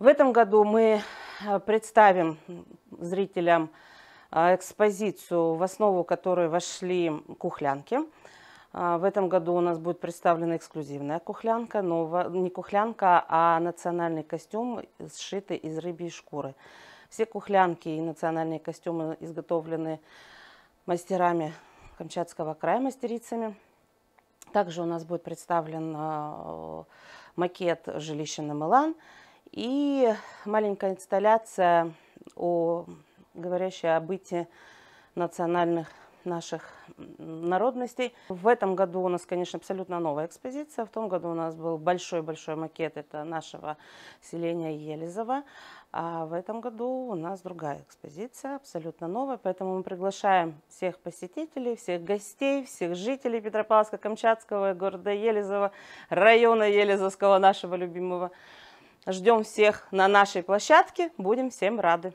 В этом году мы э, представим зрителям э, экспозицию, в основу которой вошли кухлянки. Э, в этом году у нас будет представлена эксклюзивная кухлянка, но не кухлянка, а национальный костюм, сшитый из рыбьей шкуры. Все кухлянки и национальные костюмы изготовлены мастерами Камчатского края, мастерицами. Также у нас будет представлен макет жилища на Милан и маленькая инсталляция, о, говорящая о бытии национальных наших народностей. В этом году у нас, конечно, абсолютно новая экспозиция. В том году у нас был большой-большой макет, это нашего селения Елизова, А в этом году у нас другая экспозиция, абсолютно новая. Поэтому мы приглашаем всех посетителей, всех гостей, всех жителей Петропавловска-Камчатского, города Елизова, района Елизовского, нашего любимого, Ждем всех на нашей площадке. Будем всем рады.